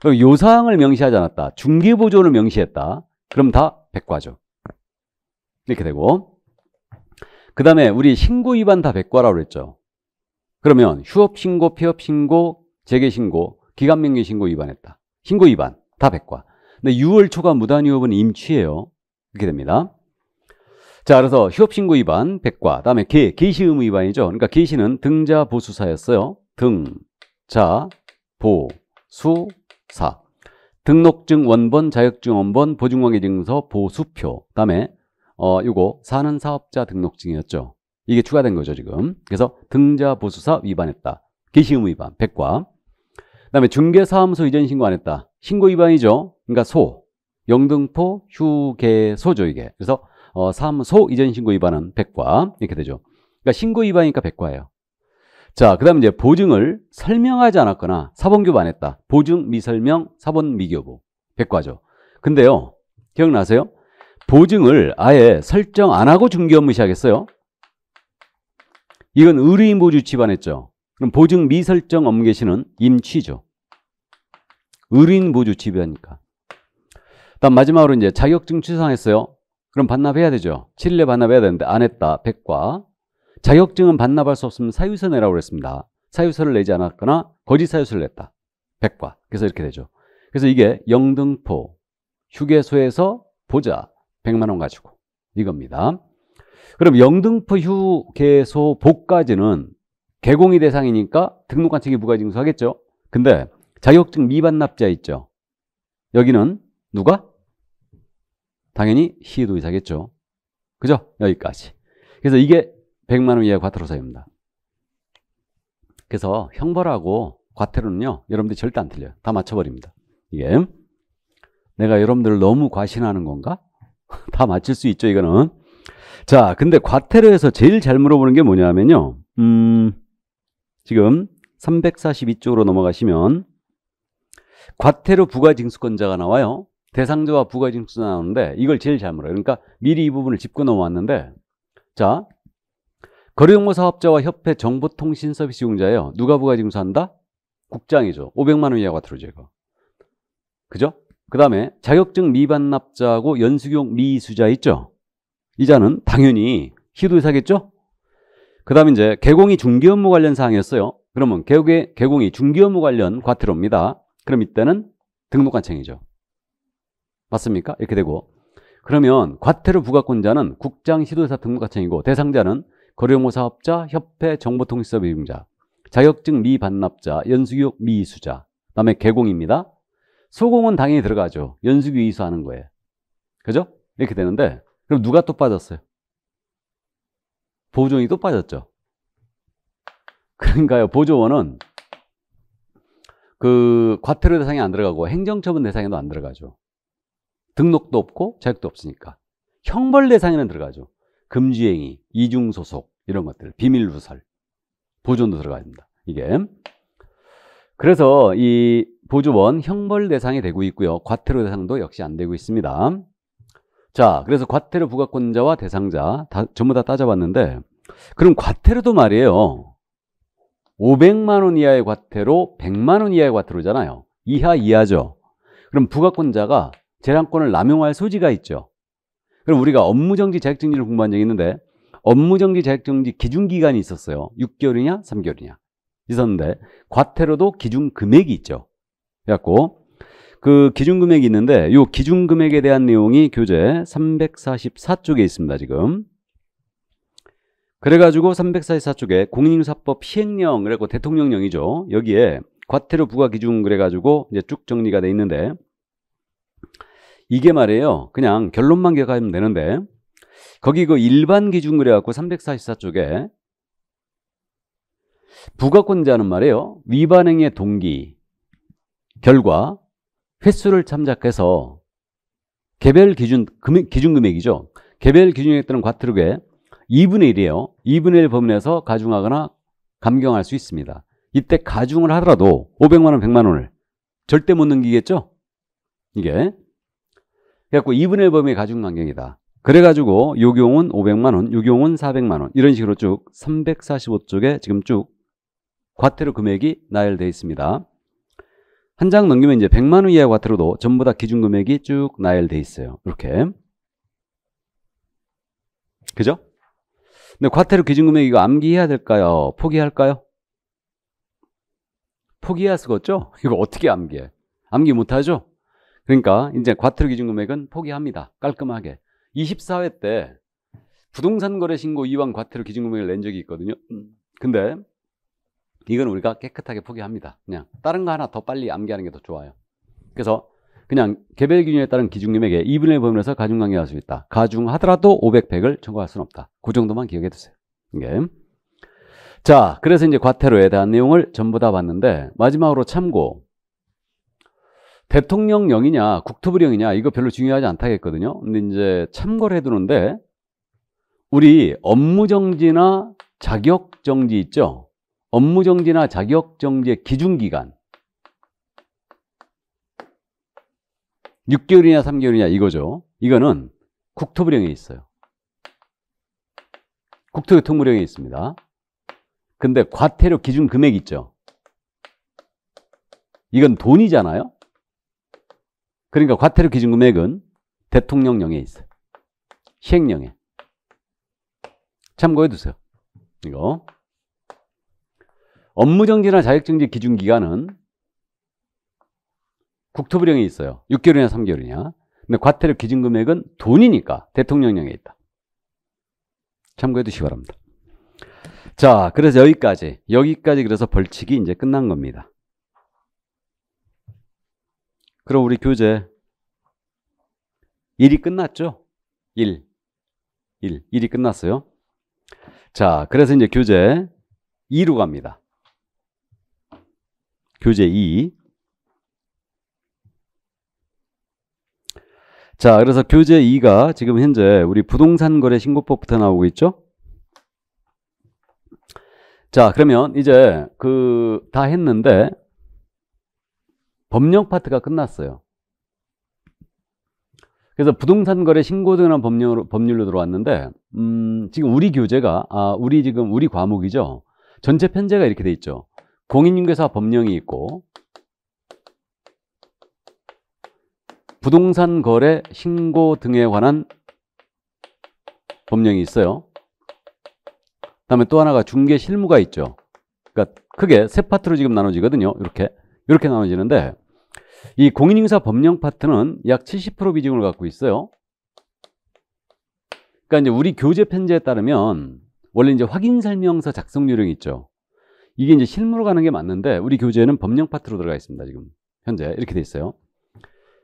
그럼 요사항을 명시하지 않았다. 중기보조를 명시했다. 그럼 다 백과죠. 이렇게 되고 그 다음에 우리 신고 위반 다 백과라고 그랬죠. 그러면 휴업 신고, 폐업 신고, 재개 신고, 기간 명령 신고 위반했다. 신고 위반 다백과 근데 6월 초과 무단 휴업은 임치예요. 이렇게 됩니다. 자, 그래서 휴업 신고 위반 백과 그다음에 개, 개시 의무 위반이죠. 그러니까 개시는 등자 보수사였어요. 등, 자, 보, 수, 사. 등록증 원본, 자격증 원본, 보증관계증서, 보수표. 그다음에 어, 요거 사는 사업자 등록증이었죠. 이게 추가된 거죠 지금 그래서 등자보수사 위반했다 게시음 위반 100과 그 다음에 중개사무소 이전 신고 안 했다 신고 위반이죠 그러니까 소 영등포 휴게소죠 이게 그래서 어, 사무소 이전 신고 위반은 100과 이렇게 되죠 그러니까 신고 위반이니까 100과예요 자, 그 다음에 이제 보증을 설명하지 않았거나 사본교부 안 했다. 보증 미설명 사본 미교부. 100과죠. 근데요, 기억나세요? 보증을 아예 설정 안 하고 중개 업무 시작했어요. 이건 의뢰인 보주 위반했죠. 그럼 보증 미설정 업무 개시는 임취죠. 의뢰인 보주 위반이니까. 다음 마지막으로 이제 자격증 취소했어요. 그럼 반납해야 되죠. 7일에 반납해야 되는데 안 했다. 백과 자격증은 반납할 수 없으면 사유서 내라고 그랬습니다. 사유서를 내지 않았거나 거짓 사유서를 냈다. 백과 그래서 이렇게 되죠. 그래서 이게 영등포 휴게소에서 보자. 100만 원 가지고 이겁니다. 그럼 영등포 휴게소 복까지는 개공이 대상이니까 등록관 측이 부가징수하겠죠. 근데 자격증 미반납자 있죠. 여기는 누가? 당연히 시도의사겠죠. 그죠? 여기까지. 그래서 이게 100만 원 이하 과태료사입니다. 그래서 형벌하고 과태료는요. 여러분들이 절대 안 틀려요. 다 맞춰버립니다. 이게 내가 여러분들을 너무 과신하는 건가? 다 맞출 수 있죠, 이거는. 자, 근데 과태료에서 제일 잘 물어보는 게 뭐냐면요. 음, 지금 342쪽으로 넘어가시면 과태료 부과징수권자가 나와요. 대상자와 부과징수자 나오는데 이걸 제일 잘 물어요. 그러니까 미리 이 부분을 짚고 넘어왔는데 자 거래용모 사업자와 협회 정보통신서비스 이용자예요. 누가 부과징수한다 국장이죠. 500만 원 이하 과태료 제거. 그죠? 그 다음에 자격증 미반납자하고 연수용 미수자 있죠? 이자는 당연히 희도의사겠죠? 그 다음에 이제 개공이 중기업무 관련 사항이었어요. 그러면 개국의 개공이 중기업무 관련 과태료입니다. 그럼 이때는 등록관청이죠. 맞습니까? 이렇게 되고 그러면 과태료 부과권자는 국장 시도의사 등록과청이고 대상자는 거래용호사업자, 협회, 정보통신사 배임자, 자격증 미반납자, 연수교육 미이수자, 그 다음에 개공입니다. 소공은 당연히 들어가죠. 연수교 육 이수하는 거예요. 그죠? 이렇게 되는데 그럼 누가 또 빠졌어요? 보조원이 또 빠졌죠. 그러니까요, 보조원은 그 과태료 대상에 안 들어가고 행정처분 대상에도 안 들어가죠. 등록도 없고 자격도 없으니까. 형벌 대상에는 들어가죠. 금지행위, 이중소속 이런 것들, 비밀누설, 보존도 들어가야됩니다 이게 그래서 이 보조원 형벌 대상이 되고 있고요. 과태료 대상도 역시 안 되고 있습니다. 자, 그래서 과태료 부과권자와 대상자 다, 전부 다 따져봤는데 그럼 과태료도 말이에요. 500만 원 이하의 과태료, 100만 원 이하의 과태료잖아요. 이하 이하죠. 그럼 부가권자가 재량권을 남용할 소지가 있죠. 그럼 우리가 업무정지 자격증지를 공부한 적이 있는데 업무정지 자격증지 기준기간이 있었어요. 6개월이냐 3개월이냐 있었는데 과태료도 기준 금액이 있죠. 그래갖고 그 기준 금액이 있는데 이 기준 금액에 대한 내용이 교재 344쪽에 있습니다. 지금. 그래가지고 344쪽에 공인사법 시행령그리고 대통령령이죠. 여기에 과태료 부과 기준 그래가지고 이제 쭉 정리가 돼 있는데 이게 말이에요. 그냥 결론만 기억하면 되는데 거기 그 일반 기준 그래갖고 344쪽에 부과권자는 말이에요. 위반행의 동기, 결과, 횟수를 참작해서 개별 기준 금액, 기준 금액이죠. 개별 기준에 따른 과태료의 2분의 1이에요. 2분의 1 범위 내에서 가중하거나 감경할 수 있습니다. 이때 가중을 하더라도 500만 원, 100만 원을 절대 못 넘기겠죠? 이게. 그래갖고 2분의 1 범위의 가중 감경이다. 그래가지고 요경은 500만 원, 요경은 400만 원 이런 식으로 쭉 345쪽에 지금 쭉 과태료 금액이 나열되어 있습니다. 한장 넘기면 이제 100만 원 이하 과태료도 전부 다 기준 금액이 쭉 나열돼 있어요. 이렇게. 그죠? 근데 과태료 기준 금액 이거 암기해야 될까요? 포기할까요? 포기해야 쓰겠죠? 이거 어떻게 암기해? 암기 못하죠? 그러니까 이제 과태료 기준 금액은 포기합니다. 깔끔하게. 24회 때 부동산 거래 신고 이왕 과태료 기준 금액을 낸 적이 있거든요. 근데 이건 우리가 깨끗하게 포기합니다. 그냥 다른 거 하나 더 빨리 암기하는 게 더 좋아요. 그래서 그냥 개별 기준에 따른 기준금액에 2분의 1 범위에서 가중관계 할수 있다. 가중하더라도 500, 100을 청구할 수는 없다. 그 정도만 기억해 두세요. 이게. 자, 그래서 이제 과태료에 대한 내용을 전부 다 봤는데 마지막으로 참고 대통령령이냐 국토부령이냐 이거 별로 중요하지 않다 했거든요. 근데 이제 참고를 해두는데 우리 업무정지나 자격정지 있죠? 업무정지나 자격정지의 기준기간 6개월이냐 3개월이냐 이거죠. 이거는 국토부령에 있어요. 국토교통부령에 있습니다. 근데 과태료 기준 금액 있죠. 이건 돈이잖아요. 그러니까 과태료 기준 금액은 대통령령에 있어요. 시행령에. 참고해 두세요. 이거. 업무정지나 자격정지 기준 기간은 국토부령에 있어요. 6개월이냐 3개월이냐. 근데 과태료 기준 금액은 돈이니까 대통령령에 있다. 참고해 두시기 바랍니다. 자, 그래서 여기까지. 여기까지 그래서 벌칙이 이제 끝난 겁니다. 그럼 우리 교재 1이 끝났죠? 1. 1. 1이 끝났어요. 자, 그래서 이제 교재 2로 갑니다. 교재 2. 자, 그래서 교재 2가 지금 현재 우리 부동산 거래 신고법부터 나오고 있죠? 자, 그러면 이제 그 다 했는데 법령 파트가 끝났어요. 그래서 부동산 거래 신고 등한 법률, 법률로 들어왔는데 음, 지금 우리 교재가 아, 우리 지금 우리 과목이죠. 전체 편제가 이렇게 돼 있죠. 공인중개사 법령이 있고 부동산 거래 신고 등에 관한 법령이 있어요. 그다음에 또 하나가 중개 실무가 있죠. 그러니까 크게 세 파트로 지금 나눠지거든요. 이렇게 이렇게 나눠지는데 이 공인인사 법령 파트는 약 70% 비중을 갖고 있어요. 그러니까 이제 우리 교재 편제에 따르면 원래 이제 확인 설명서 작성 요령이 있죠. 이게 이제 실무로 가는 게 맞는데 우리 교재에는 법령 파트로 들어가 있습니다. 지금 현재 이렇게 돼 있어요.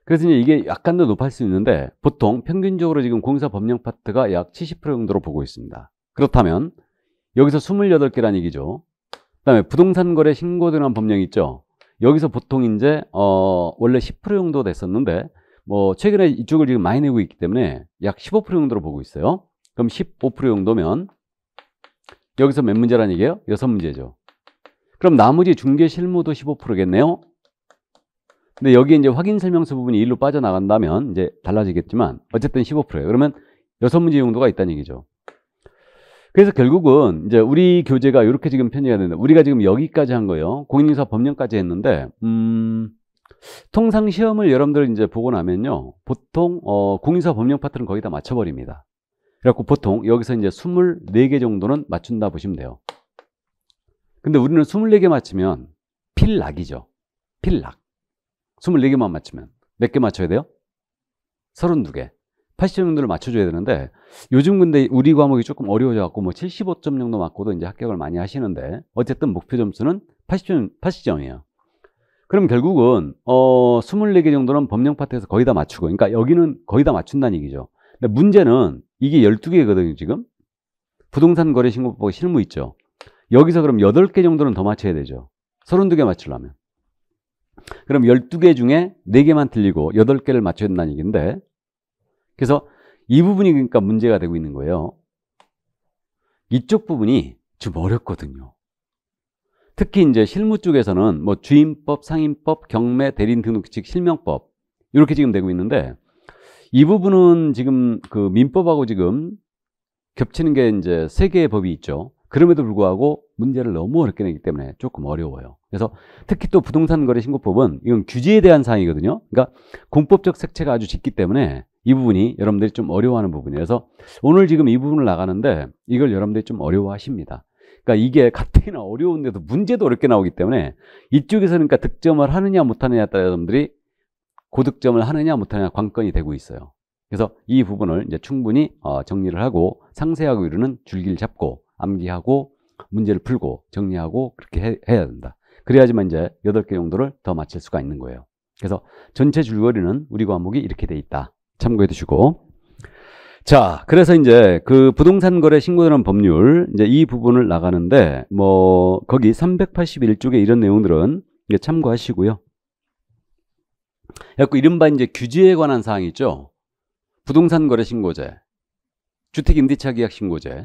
그래서 이제 이게 약간 더 높을 수 있는데 보통 평균적으로 지금 공사 법령 파트가 약 70% 정도로 보고 있습니다. 그렇다면 여기서 28개란 얘기죠. 그다음에 부동산 거래 신고 등한 법령 있죠. 여기서 보통 이제 어 원래 10% 정도 됐었는데 뭐 최근에 이쪽을 지금 많이 내고 있기 때문에 약 15% 정도로 보고 있어요. 그럼 15% 정도면 여기서 몇 문제란 얘기예요? 6 문제죠. 그럼 나머지 중개 실무도 15%겠네요. 근데 여기 이제 확인 설명서 부분이 일로 빠져나간다면 이제 달라지겠지만 어쨌든 15%예요. 그러면 여섯 문제 용도가 있다는 얘기죠. 그래서 결국은 이제 우리 교재가 이렇게 지금 편의가 되는데 우리가 지금 여기까지 한 거예요. 공인인사 법령까지 했는데 음 통상 시험을 여러분들 이제 보고 나면요. 보통 어 공인사 법령 파트는 거의 다 맞춰 버립니다. 그래갖고 보통 여기서 이제 24개 정도는 맞춘다 보시면 돼요. 근데 우리는 24개 맞추면 필락이죠. 필락. 24개만 맞추면몇 개 맞춰야 돼요? 32개. 80점 정도를 맞춰줘야 되는데 요즘 근데 우리 과목이 조금 어려워져갖고 뭐 75점 정도 맞고도 이제 합격을 많이 하시는데 어쨌든 목표 점수는 80점, 80점이에요. 그럼 결국은 어 24개 정도는 법령 파트에서 거의 다 맞추고 그러니까 여기는 거의 다 맞춘다는 얘기죠. 근데 문제는 이게 12개거든요 지금. 부동산 거래 신고법 실무 있죠. 여기서 그럼 8개 정도는 더 맞춰야 되죠. 32개 맞추려면. 그럼 12개 중에 4개만 틀리고 8개를 맞춰야 된다는 얘기인데 그래서 이 부분이 그러니까 문제가 되고 있는 거예요. 이쪽 부분이 좀 어렵거든요. 특히 이제 실무 쪽에서는 뭐 주임법, 상임법, 경매, 대리인 등록규칙, 실명법 이렇게 지금 되고 있는데 이 부분은 지금 그 민법하고 지금 겹치는 게 이제 세 개의 법이 있죠. 그럼에도 불구하고 문제를 너무 어렵게 내기 때문에 조금 어려워요. 그래서 특히 또 부동산 거래 신고법은 이건 규제에 대한 사항이거든요. 그러니까 공법적 색채가 아주 짙기 때문에 이 부분이 여러분들이 좀 어려워하는 부분이어서 오늘 지금 이 부분을 나가는데 이걸 여러분들이 좀 어려워하십니다. 그러니까 이게 가뜩이나 어려운데도 문제도 어렵게 나오기 때문에 이쪽에서는 그러니까 득점을 하느냐 못하느냐에 따라 여러분들이 고득점을 하느냐 못하느냐 관건이 되고 있어요. 그래서 이 부분을 이제 충분히 어, 정리를 하고 상세하고 이루는 줄기를 잡고 암기하고 문제를 풀고 정리하고 그렇게 해, 해야 된다. 그래야지만 이제 8개 용도를 더 맞출 수가 있는 거예요. 그래서 전체 줄거리는 우리 과목이 이렇게 돼 있다. 참고해 두시고. 자, 그래서 이제 그 부동산 거래 신고되는 법률 이제 이 부분을 나가는데 뭐 거기 381쪽에 이런 내용들은 참고하시고요. 그리고 이른바 이제 규제에 관한 사항이 있죠. 부동산 거래 신고제, 주택 임대차 계약 신고제,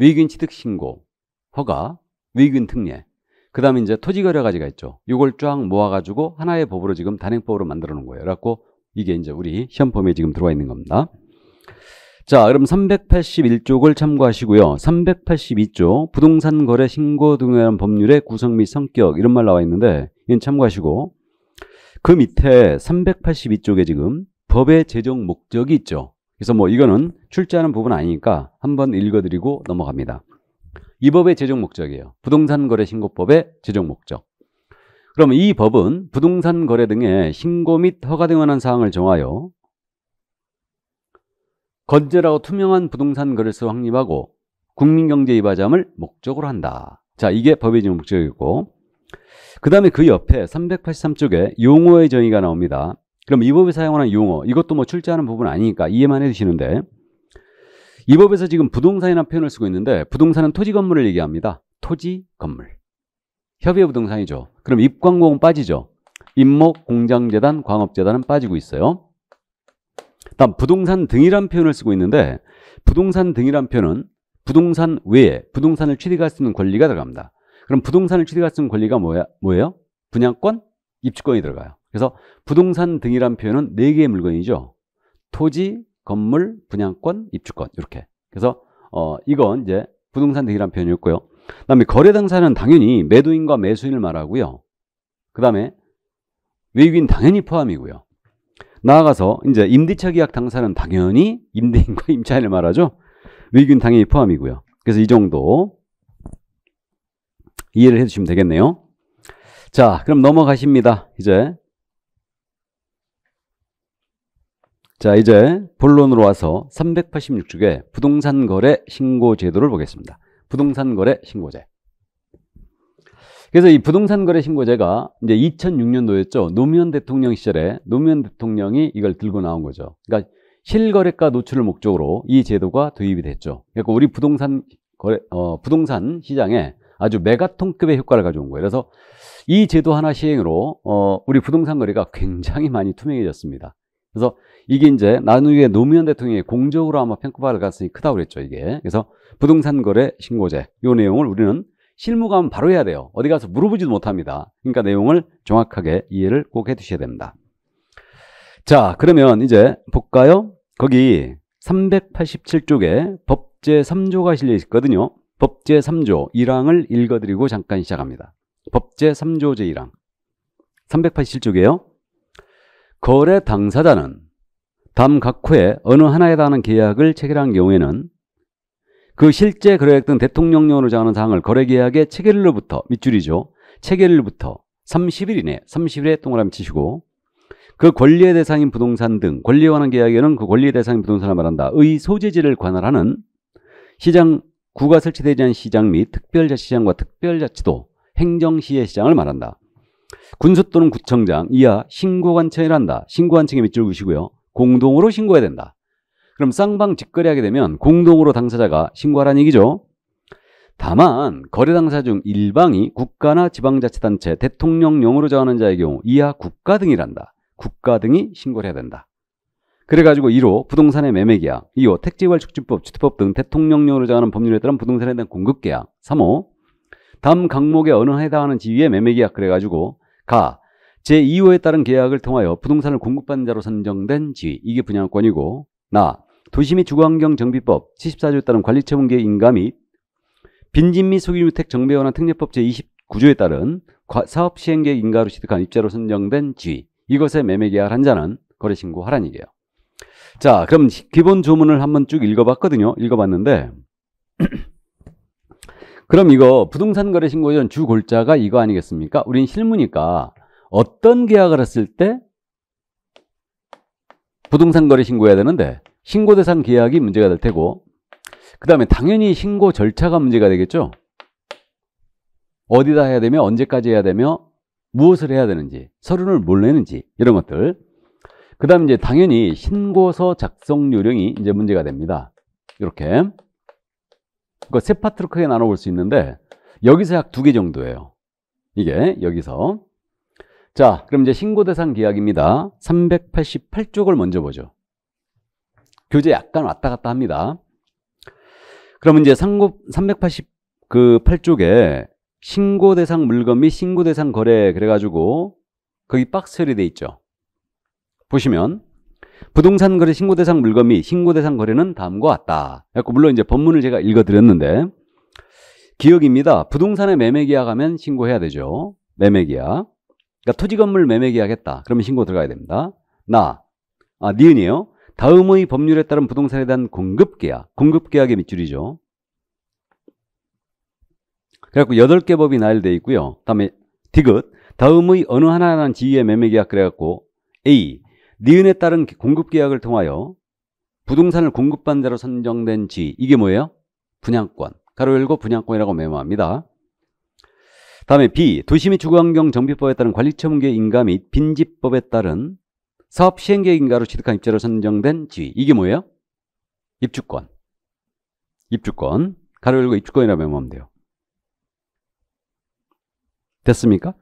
위교 취득 신고, 허가, 위교 특례, 그 다음에 이제 토지거래 가지가 있죠. 이걸 쫙 모아가지고 하나의 법으로 지금 단행법으로 만들어 놓은 거예요. 그래갖고 이게 이제 우리 시험 범에 지금 들어와 있는 겁니다. 자, 그럼 381쪽을 참고하시고요. 382쪽 부동산 거래 신고 등에 대한 법률의 구성 및 성격 이런 말 나와 있는데 이건 참고하시고 그 밑에 382쪽에 지금 법의 제정 목적이 있죠. 그래서 뭐 이거는 출제하는 부분 아니니까 한번 읽어드리고 넘어갑니다. 이 법의 제정 목적이에요. 부동산 거래 신고법의 제정 목적. 그럼 이 법은 부동산 거래 등의 신고 및 허가 등 관한 사항을 정하여 건재라고 투명한 부동산 거래소 확립하고 국민경제 이바잠을 목적으로 한다. 자, 이게 법의 제정 목적이고 그 다음에 그 옆에 383쪽에 용어의 정의가 나옵니다. 그럼 이 법에 사용하는 용어 이것도 뭐 출제하는 부분 아니니까 이해만 해주시는데 이 법에서 지금 부동산이라는 표현을 쓰고 있는데 부동산은 토지 건물을 얘기합니다. 토지 건물. 협의의 부동산이죠. 그럼 입광공은 빠지죠. 임목, 공장재단, 광업재단은 빠지고 있어요. 다음 부동산 등이란 표현을 쓰고 있는데 부동산 등이란 표현은 부동산 외에 부동산을 취득할 수 있는 권리가 들어갑니다. 그럼 부동산을 취득할 수 있는 권리가 뭐야, 뭐예요? 분양권, 입주권이 들어가요. 그래서 부동산 등이란 표현은 4개의 물건이죠. 토지, 건물, 분양권, 입주권 이렇게. 그래서 어, 이건 이제 부동산 등이란 표현이었고요. 그 다음에 거래 당사는 당연히 매도인과 매수인을 말하고요. 그 다음에 외국인 당연히 포함이고요. 나아가서 이제 임대차 계약 당사는 당연히 임대인과 임차인을 말하죠. 외국인 당연히 포함이고요. 그래서 이 정도 이해를 해주시면 되겠네요. 자, 그럼 넘어가십니다. 이제 자, 이제 본론으로 와서 386쪽에 부동산 거래 신고 제도를 보겠습니다. 부동산 거래 신고제. 그래서 이 부동산 거래 신고제가 이제 2006년도였죠. 노무현 대통령 시절에 노무현 대통령이 이걸 들고 나온 거죠. 그러니까 실거래가 노출을 목적으로 이 제도가 도입이 됐죠. 그러니까 우리 부동산 거래 어, 부동산 시장에 아주 메가톤급의 효과를 가져온 거예요. 그래서 이 제도 하나 시행으로 어, 우리 부동산 거래가 굉장히 많이 투명해졌습니다. 그래서 이게 이제 나누기에 노무현 대통령이 공적으로 아마 평가받을 가능성이 크다고 그랬죠, 이게. 그래서 부동산 거래 신고제 이 내용을 우리는 실무 감 바로 해야 돼요. 어디 가서 물어보지도 못합니다. 그러니까 내용을 정확하게 이해를 꼭 해두셔야 됩니다. 자, 그러면 이제 볼까요? 거기 387쪽에 법제 3조가 실려 있거든요. 법제 3조 1항을 읽어드리고 잠깐 시작합니다. 법제 3조 제1항 387쪽이에요. 거래 당사자는 담각호에 어느 하나에 해한 계약을 체결한 경우에는 그 실제 거래액 등 대통령령으로 정하는 사항을 거래계약의 체결일로부터 밑줄이죠. 체결일부터 30일 이내 30일에 동그라미 치시고 그 권리의 대상인 부동산 등 권리에 관한 계약에는 그 권리의 대상인 부동산을 말한다. 의 소재지를 관할하는 시장 구가 설치되지 않은 시장 및 특별자치시장과 특별자치도 행정시의 시장을 말한다. 군수 또는 구청장 이하 신고관청이라 한다. 신고관청에 밑줄 그시고요. 공동으로 신고해야 된다. 그럼 쌍방 직거래하게 되면 공동으로 당사자가 신고하라는 얘기죠. 다만 거래 당사 중 일방이 국가나 지방자치단체, 대통령령으로 정하는 자의 경우 이하 국가 등이란다. 국가 등이 신고를 해야 된다. 그래가지고 1호 부동산의 매매계약, 2호 택지개발촉진법, 주택법 등 대통령령으로 정하는 법률에 따른 부동산에 대한 공급계약, 3호 다음 강목에 어느 해당하는 지위의 매매계약 그래가지고 가 제2호에 따른 계약을 통하여 부동산을 공급받는 자로 선정된 지위 이게 분양권이고 나 도시 및 주거환경 정비법 74조에 따른 관리채무계획 인가 및 빈집 및 소규주택 정비원관 특례법 제29조에 따른 사업시행계획 인가로 취득한 입자로 선정된 지위 이것에 매매계약을 한 자는 거래신고하란 얘기예요. 자 그럼 기본 조문을 한번 쭉 읽어봤거든요. 읽어봤는데 그럼 이거 부동산 거래 신고전 주 골자가 이거 아니겠습니까? 우린 실무니까 어떤 계약을 했을 때 부동산 거래 신고해야 되는데 신고 대상 계약이 문제가 될 테고 그 다음에 당연히 신고 절차가 문제가 되겠죠? 어디다 해야 되며 언제까지 해야 되며 무엇을 해야 되는지 서류를 뭘 내는지 이런 것들 그 다음 이제 당연히 신고서 작성 요령이 이제 문제가 됩니다 이렇게 그세 파트로 크게 나눠볼 수 있는데 여기서 약 두 개 정도예요. 이게 여기서 자 그럼 이제 신고 대상 계약입니다. 388쪽을 먼저 보죠. 교재 약간 왔다 갔다 합니다. 그러면 이제 3 8 8 8쪽에 신고 대상 물건 및 신고 대상 거래 그래가지고 거기 박스 처리돼 있죠. 보시면 부동산 거래 신고 대상 물건 및 신고 대상 거래는 다음과 같다. 물론 이제 법문을 제가 읽어드렸는데 기억입니다. 부동산의 매매 계약하면 신고해야 되죠. 매매 계약. 그러니까 토지 건물 매매 계약했다. 그러면 신고 들어가야 됩니다. 나, 아, 니은이요. 다음의 법률에 따른 부동산에 대한 공급 계약. 공급 계약의 밑줄이죠. 그래갖고 8개 법이 나열되어 있고요. 다음에 디귿. 다음의 어느 하나라는 지위의 매매 계약 그래갖고 A. 니은에 따른 공급 계약을 통하여 부동산을 공급받대로 선정된 지 이게 뭐예요? 분양권. 가로 열고 분양권이라고 메모합니다. 다음에 B. 도시 및 주거환경 정비법에 따른 관리처분계획 인가 및 빈집법에 따른 사업 시행계획 인가로 취득한 입자로 선정된 지 이게 뭐예요? 입주권. 입주권. 가로 열고 입주권이라고 메모하면 돼요. 됐습니까?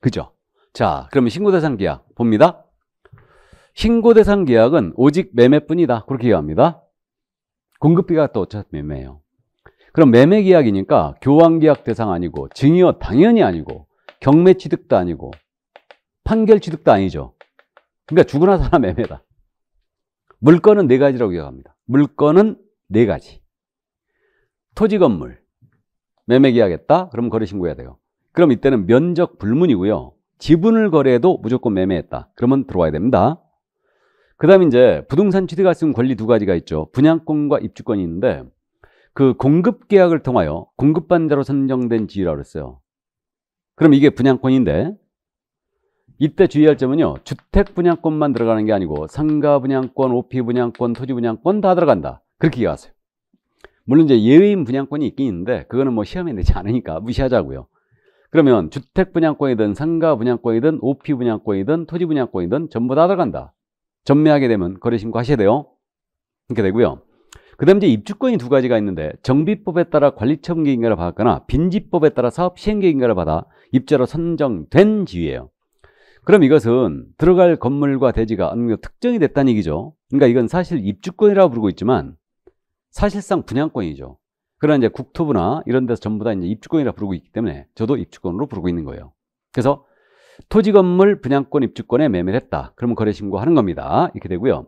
그죠? 자, 그러면 신고대상 계약 봅니다. 신고대상 계약은 오직 매매뿐이다. 그렇게 얘기합니다. 공급비가 또 어차피 매매예요. 그럼 매매 계약이니까 교환 계약 대상 아니고 증여 당연히 아니고 경매 취득도 아니고 판결 취득도 아니죠. 그러니까 죽으나 사나 매매다. 물건은 네 가지라고 기억합니다. 물건은 네 가지. 토지 건물 매매 계약했다. 그럼 거래 신고해야 돼요. 그럼 이때는 면적 불문이고요. 지분을 거래해도 무조건 매매했다. 그러면 들어와야 됩니다. 그 다음 이제 부동산 취득할 수 있는 권리 두 가지가 있죠. 분양권과 입주권이 있는데 그 공급 계약을 통하여 공급반자로 선정된 지위라고 그랬어요. 그럼 이게 분양권인데 이때 주의할 점은요. 주택 분양권만 들어가는 게 아니고 상가 분양권, 오피 분양권, 토지 분양권 다 들어간다. 그렇게 이해하세요. 물론 이제 예외인 분양권이 있긴 있는데 그거는 뭐 시험에 내지 않으니까 무시하자고요. 그러면 주택 분양권이든 상가 분양권이든 오피 분양권이든 토지 분양권이든 전부 다 들어간다. 전매하게 되면 거래 신고하셔야 돼요. 이렇게 되고요. 그 다음 이제 입주권이 두 가지가 있는데 정비법에 따라 관리처분계인가를 받았거나 빈집법에 따라 사업시행계인가를 받아 입자로 선정된 지위예요. 그럼 이것은 들어갈 건물과 대지가 어느 정도 특정이 됐다는 얘기죠. 그러니까 이건 사실 입주권이라고 부르고 있지만 사실상 분양권이죠. 그런 이제 국토부나 이런 데서 전부 다 이제 입주권이라 부르고 있기 때문에 저도 입주권으로 부르고 있는 거예요. 그래서 토지 건물 분양권 입주권에 매매를 했다. 그러면 거래 신고하는 겁니다. 이렇게 되고요.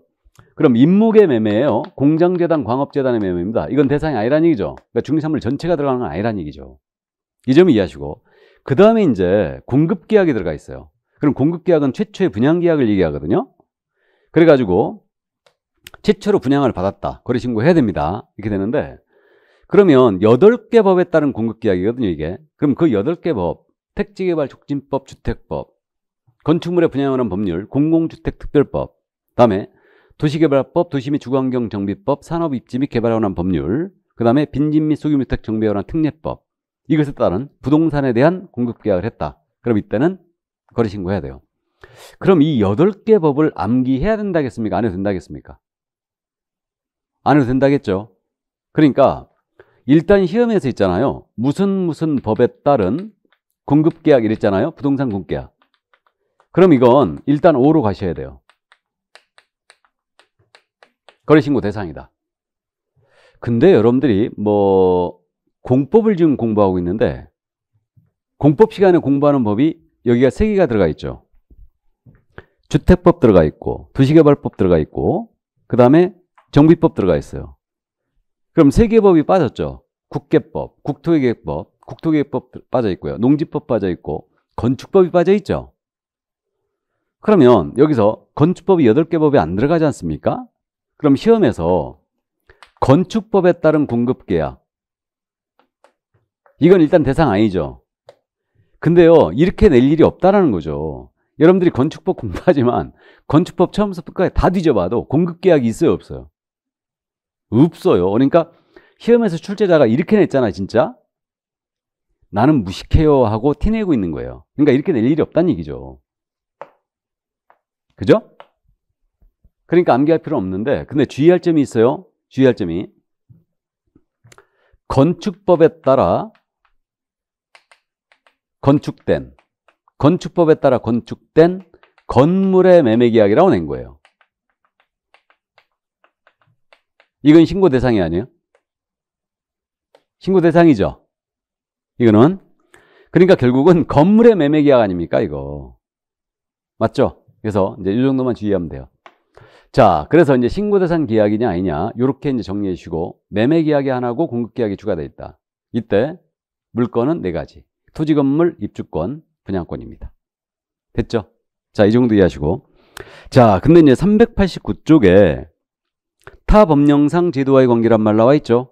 그럼 임목의 매매예요. 공장재단, 광업재단의 매매입니다. 이건 대상이 아니란 얘기죠. 그러니까 중개산물 전체가 들어가는 건 아니란 얘기죠. 이점을 이해하시고 그 다음에 이제 공급계약이 들어가 있어요. 그럼 공급계약은 최초의 분양계약을 얘기하거든요. 그래가지고 최초로 분양을 받았다. 거래 신고해야 됩니다. 이렇게 되는데 그러면 8개 법에 따른 공급 계약이거든요, 이게. 그럼 그 8개 법, 택지개발 촉진법, 주택법, 건축물에 분양하는 법률, 공공주택특별법, 다음에 도시개발법, 도시 및 주거환경 정비법, 산업 입지 및 개발에 관한 법률, 그 다음에 빈집 및 소규모주택 정비에 관한 특례법, 이것에 따른 부동산에 대한 공급 계약을 했다. 그럼 이때는 거래 신고해야 돼요. 그럼 이 8개 법을 암기해야 된다겠습니까? 안 해도 된다겠습니까? 안 해도 된다겠죠? 그러니까 일단 시험에서 있잖아요. 무슨 무슨 법에 따른 공급계약 이랬잖아요. 부동산 공급계약. 그럼 이건 일단 5로 가셔야 돼요. 거래신고 대상이다. 근데 여러분들이 뭐 공법을 지금 공부하고 있는데 공법 시간에 공부하는 법이 여기가 3개가 들어가 있죠. 주택법 들어가 있고 도시개발법 들어가 있고 그 다음에 정비법 들어가 있어요. 그럼 세 개 법이 빠졌죠. 국계법, 국토계획법, 국토계획법 빠져 있고요. 농지법 빠져 있고 건축법이 빠져 있죠. 그러면 여기서 건축법이 8개 법이 안 들어가지 않습니까? 그럼 시험에서 건축법에 따른 공급계약 이건 일단 대상 아니죠. 근데요 이렇게 낼 일이 없다라는 거죠. 여러분들이 건축법 공부하지만 건축법 처음부터 끝까지 다 뒤져봐도 공급계약이 있어요 없어요? 없어요. 그러니까 시험에서 출제자가 이렇게 냈잖아, 진짜. 나는 무식해요 하고 티내고 있는 거예요. 그러니까 이렇게 낼 일이 없다는 얘기죠. 그죠? 그러니까 암기할 필요 없는데 근데 주의할 점이 있어요. 주의할 점이 건축법에 따라 건축된 건축법에 따라 건축된 건물의 매매 계약이라고 낸 거예요. 이건 신고 대상이 아니에요? 신고 대상이죠. 이거는 그러니까 결국은 건물의 매매 계약 아닙니까 이거 맞죠? 그래서 이제 이 정도만 주의하면 돼요. 자, 그래서 이제 신고 대상 계약이냐 아니냐 이렇게 이제 정리해 주시고 매매 계약이 하나고 공급 계약이 추가돼 있다. 이때 물건은 네 가지. 토지 건물 입주권 분양권입니다. 됐죠? 자, 이 정도 이해하시고. 자, 근데 이제 389쪽에 기타 법령상 제도와의 관계란 말 나와 있죠.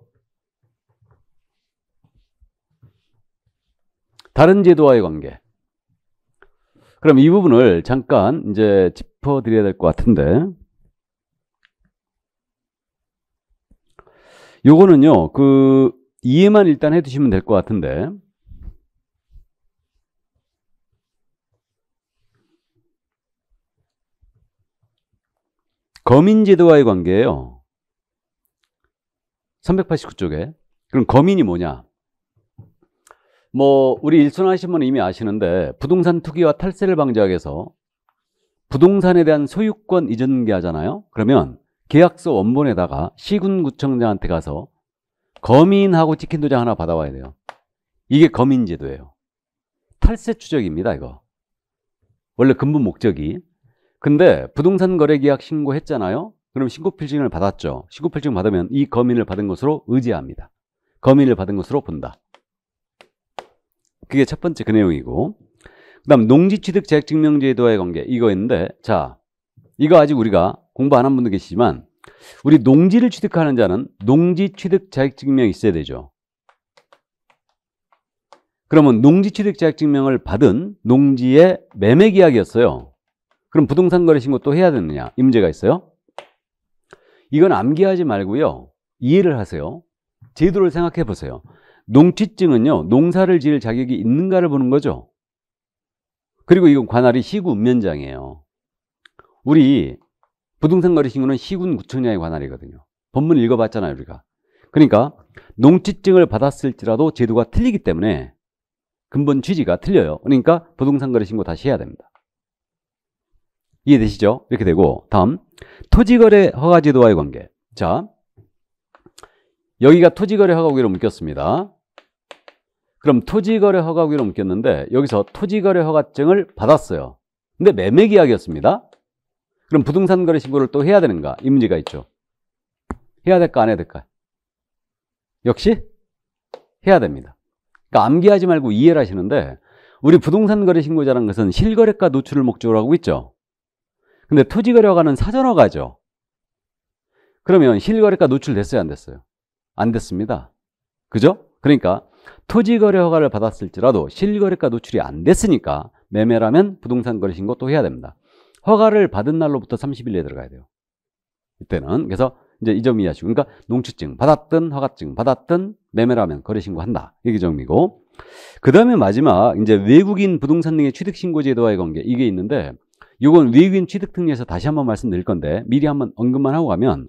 다른 제도와의 관계. 그럼 이 부분을 잠깐 이제 짚어드려야 될 것 같은데 요거는요 그 이해만 일단 해두시면 될 것 같은데 거민제도와의 관계예요 389쪽에. 그럼 거민이 뭐냐? 뭐 우리 일선 하신 분은 이미 아시는데 부동산 투기와 탈세를 방지하기 위해서 부동산에 대한 소유권 이전계 하잖아요. 그러면 계약서 원본에다가 시군구청장한테 가서 거민하고 찍힌 도장 하나 받아와야 돼요. 이게 거민제도예요. 탈세 추적입니다, 이거. 원래 근본 목적이. 근데 부동산 거래 계약 신고했잖아요. 그럼 신고필증을 받았죠. 신고필증 받으면 이 검인을 받은 것으로 의지합니다. 검인을 받은 것으로 본다. 그게 첫 번째 그 내용이고 그 다음 농지취득자격증명제도와의 관계 이거있는데자 이거 아직 우리가 공부 안 한 분도 계시지만 우리 농지를 취득하는 자는 농지취득자격증명이 있어야 되죠. 그러면 농지취득자격증명을 받은 농지의 매매계약이었어요. 그럼 부동산 거래 신고 또 해야 되느냐? 이 문제가 있어요. 이건 암기하지 말고요. 이해를 하세요. 제도를 생각해 보세요. 농취증은요. 농사를 지을 자격이 있는가를 보는 거죠. 그리고 이건 관할이 시구 읍면장이에요. 우리 부동산 거래 신고는 시군 구청장의 관할이거든요. 본문 읽어봤잖아요, 우리가. 그러니까 농취증을 받았을지라도 제도가 틀리기 때문에 근본 취지가 틀려요. 그러니까 부동산 거래 신고 다시 해야 됩니다. 이해되시죠? 이렇게 되고 다음 토지거래 허가제도와의 관계. 자, 여기가 토지거래 허가구기로 묶였습니다. 그럼 토지거래 허가구기로 묶였는데 여기서 토지거래 허가증을 받았어요. 근데 매매계약이었습니다. 그럼 부동산거래 신고를 또 해야 되는가? 이 문제가 있죠. 해야 될까 안 해야 될까? 역시 해야 됩니다. 그러니까 암기하지 말고 이해를 하시는데 우리 부동산거래 신고자라는 것은 실거래가 노출을 목적으로 하고 있죠. 근데 토지 거래가는 사전허가죠. 그러면 실거래가 노출됐어요, 안 됐어요? 안 됐습니다. 그죠? 그러니까 토지 거래 허가를 받았을지라도 실거래가 노출이 안 됐으니까 매매라면 부동산 거래 신고 또 해야 됩니다. 허가를 받은 날로부터 30일 내에 들어가야 돼요. 이때는 그래서 이제 이점 이해하시고 그러니까 농축증 받았든 허가증 받았든 매매라면 거래 신고한다. 이게 그 점이고 그다음에 마지막 이제 외국인 부동산 등의 취득 신고 제도와의 관계 이게 있는데 이건 외국인 취득 특례에서 다시 한번 말씀드릴 건데 미리 한번 언급만 하고 가면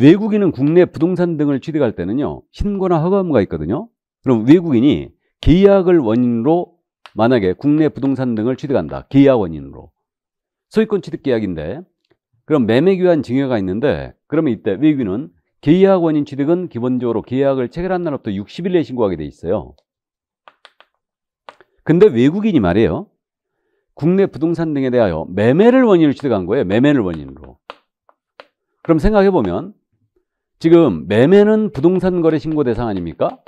외국인은 국내 부동산 등을 취득할 때는요 신고나 허가무가 있거든요. 그럼 외국인이 계약을 원인으로 만약에 국내 부동산 등을 취득한다. 계약 원인으로. 소유권 취득 계약인데 그럼 매매기한 증여가 있는데 그러면 이때 외국인은 계약 원인 취득은 기본적으로 계약을 체결한 날부터 60일 내에 신고하게 돼 있어요. 근데 외국인이 말이에요. 국내 부동산 등에 대하여 매매를 원인으로 취득한 거예요. 매매를 원인으로. 그럼 생각해 보면 지금 매매는 부동산 거래 신고 대상 아닙니까?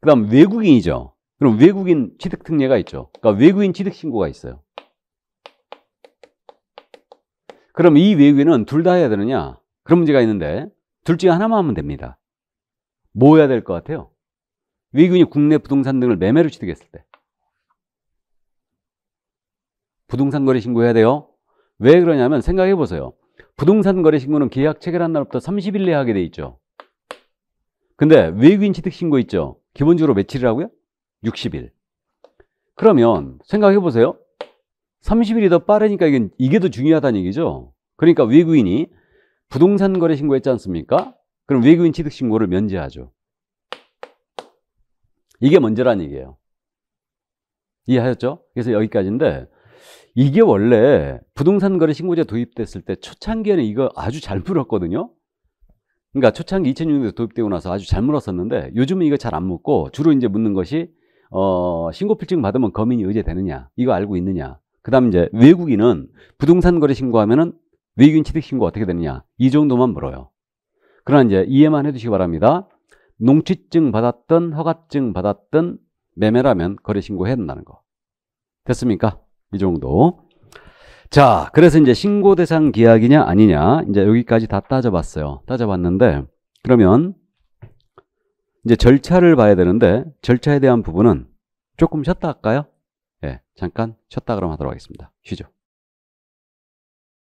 그다음 외국인이죠. 그럼 외국인 취득 특례가 있죠. 그러니까 외국인 취득 신고가 있어요. 그럼 이 외국인은 둘 다 해야 되느냐? 그런 문제가 있는데 둘 중에 하나만 하면 됩니다. 뭐 해야 될 것 같아요? 외국인이 국내 부동산 등을 매매로 취득했을 때 부동산 거래 신고해야 돼요. 왜 그러냐면 생각해 보세요. 부동산 거래 신고는 계약 체결한 날부터 30일 내에 하게 돼 있죠. 근데 외국인 취득 신고 있죠. 기본적으로 며칠이라고요? 60일. 그러면 생각해 보세요. 30일이 더 빠르니까 이게, 이게 더 중요하다는 얘기죠. 그러니까 외국인이 부동산 거래 신고했지 않습니까? 그럼 외국인 취득 신고를 면제하죠. 이게 먼저란 얘기예요. 이해하셨죠? 그래서 여기까지인데 이게 원래 부동산 거래 신고제 도입됐을 때 초창기에는 이거 아주 잘 물었거든요. 그러니까 초창기 2006년도에 도입되고 나서 아주 잘 물었었는데 요즘은 이거 잘 안 묻고 주로 이제 묻는 것이 어, 신고 필증 받으면 거민이 의제되느냐 이거 알고 있느냐 그다음 이제 외국인은 부동산 거래 신고하면은 외국인 취득 신고 어떻게 되느냐 이 정도만 물어요. 그러나 이제 이해만 해두시기 바랍니다. 농취증 받았던 허가증 받았던 매매라면 거래 신고해야 된다는 거 됐습니까? 이 정도. 자, 그래서 이제 신고 대상 계약이냐 아니냐 이제 여기까지 다 따져봤어요. 따져봤는데 그러면 이제 절차를 봐야 되는데 절차에 대한 부분은 조금 쉬었다 할까요? 예, 네, 잠깐 쉬었다 그럼 하도록 하겠습니다. 쉬죠.